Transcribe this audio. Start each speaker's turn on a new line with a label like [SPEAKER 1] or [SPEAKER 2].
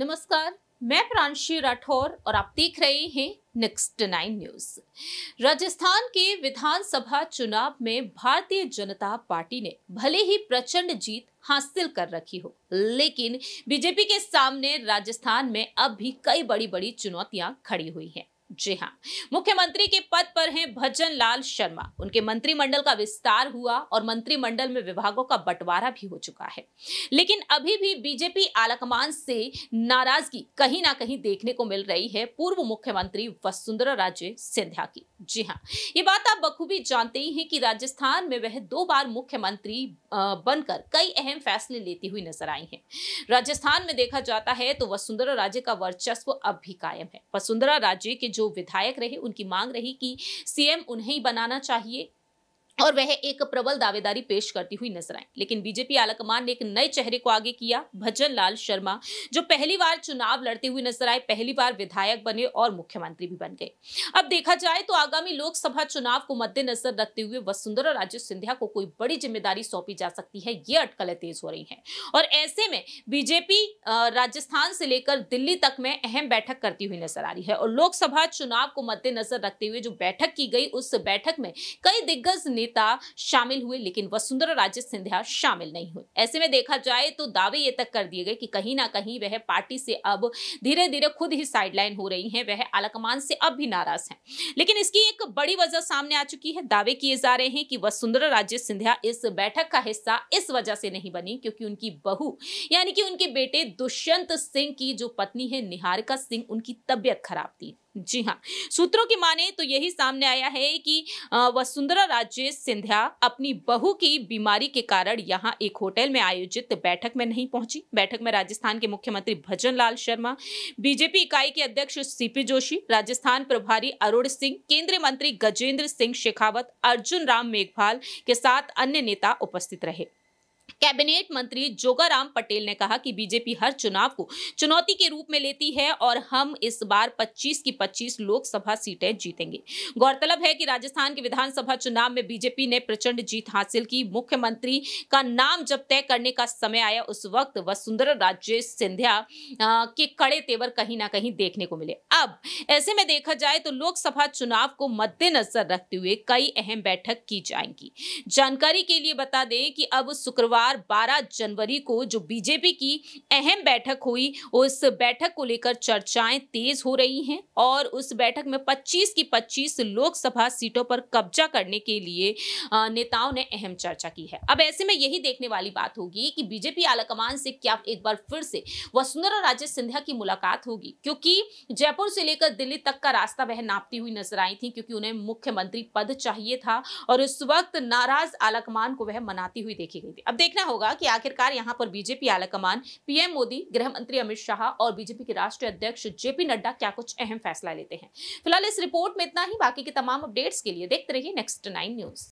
[SPEAKER 1] नमस्कार मैं प्रांशी राठौर और आप देख रहे हैं नेक्स्ट नाइन न्यूज राजस्थान के विधानसभा चुनाव में भारतीय जनता पार्टी ने भले ही प्रचंड जीत हासिल कर रखी हो लेकिन बीजेपी के सामने राजस्थान में अब भी कई बड़ी बड़ी चुनौतियां खड़ी हुई हैं जी हाँ मुख्यमंत्री के पद पर हैं भजन लाल शर्मा उनके मंत्रिमंडल का विस्तार हुआ और मंत्रिमंडल में विभागों का बंटवारा भी हो चुका है लेकिन अभी भी बीजेपी आलाकमान से नाराजगी कहीं ना कहीं देखने को मिल रही है पूर्व मुख्यमंत्री वसुंधरा राजे सिंधिया की जी हाँ ये बात आप बखूबी जानते ही हैं कि राजस्थान में वह दो बार मुख्यमंत्री बनकर कई अहम फैसले लेती हुई नजर आई हैं राजस्थान में देखा जाता है तो वसुंधरा राजे का वर्चस्व अब भी कायम है वसुंधरा राजे के जो विधायक रहे उनकी मांग रही कि सीएम उन्हें ही बनाना चाहिए और वह एक प्रबल दावेदारी पेश करती हुई नजर आई लेकिन बीजेपी आलाकमान ने एक नए चेहरे को आगे किया भजन लाल शर्मा जो पहली बार चुनाव लड़ते हुए नजर आए पहली बार विधायक बने और मुख्यमंत्री भी बन गए अब देखा जाए तो आगामी लोकसभा चुनाव को मद्देनजर रखते हुए वसुंधरा राजे सिंधिया को कोई बड़ी जिम्मेदारी सौंपी जा सकती है ये अटकलें तेज हो रही है और ऐसे में बीजेपी राजस्थान से लेकर दिल्ली तक में अहम बैठक करती हुई नजर आ रही है और लोकसभा चुनाव को मद्देनजर रखते हुए जो बैठक की गई उस बैठक में कई दिग्गज नेता शामिल हुए लेकिन वसुंधरा राजे सिंधिया शामिल नहीं हुए ऐसे में देखा जाए तो दावे ये तक कर दिए गए कि कहीं ना कहीं वह पार्टी से अब धीरे धीरे खुद ही साइडलाइन हो रही हैं वह आलाकमान से अब भी नाराज हैं लेकिन इसकी एक बड़ी वजह सामने आ चुकी है दावे किए जा रहे हैं कि वसुंधरा राजे सिंधिया इस बैठक का हिस्सा इस वजह से नहीं बनी क्योंकि उनकी बहू यानी कि उनके बेटे दुष्यंत सिंह की जो पत्नी है निहारिका सिंह उनकी तबियत खराब थी जी हाँ सूत्रों की माने तो यही सामने आया है कि वसुंधरा राजे सिंधिया अपनी बहू की बीमारी के कारण यहाँ एक होटल में आयोजित बैठक में नहीं पहुंची बैठक में राजस्थान के मुख्यमंत्री भजन लाल शर्मा बीजेपी इकाई के अध्यक्ष सीपी जोशी राजस्थान प्रभारी अरुण सिंह केंद्रीय मंत्री गजेंद्र सिंह शेखावत अर्जुन राम मेघवाल के साथ अन्य नेता उपस्थित रहे कैबिनेट मंत्री जोगाराम पटेल ने कहा कि बीजेपी हर चुनाव को चुनौती के रूप में लेती है और हम इस बार 25 की 25 लोकसभा सीटें जीतेंगे गौरतलब है कि राजस्थान के विधानसभा चुनाव में बीजेपी ने प्रचंड जीत हासिल की मुख्यमंत्री का नाम जब तय करने का समय आया उस वक्त वसुंधरा राजे सिंधिया के कड़े तेवर कहीं ना कहीं देखने को मिले अब ऐसे में देखा जाए तो लोकसभा चुनाव को मद्देनजर रखते हुए कई अहम बैठक की जाएंगी जानकारी के लिए बता दें कि अब शुक्रवार शुक्रवार 12 जनवरी को जो बीजेपी की अहम बैठक हुई उस बैठक को लेकर चर्चाएं तेज हो रही हैं और उस बैठक में 25 की 25 लोकसभा सीटों पर कब्जा करने के लिए नेताओं ने अहम चर्चा की है अब ऐसे में यही देखने वाली बात होगी कि बीजेपी आलाकमान से क्या एक बार फिर से वसुंधरा राजे सिंधिया की मुलाकात होगी क्योंकि जयपुर से लेकर दिल्ली तक का रास्ता वह नापती हुई नजर आई थी क्योंकि उन्हें मुख्यमंत्री पद चाहिए था और उस वक्त नाराज आलाकमान को वह मनाती हुई देखी गई थी अब देख देखना होगा कि आखिरकार यहाँ पर बीजेपी आला कमान पीएम मोदी गृह मंत्री अमित शाह और बीजेपी के राष्ट्रीय अध्यक्ष जेपी नड्डा क्या कुछ अहम फैसला लेते हैं फिलहाल इस रिपोर्ट में इतना ही बाकी के तमाम अपडेट्स के लिए देखते रहिए नेक्स्ट नाइन न्यूज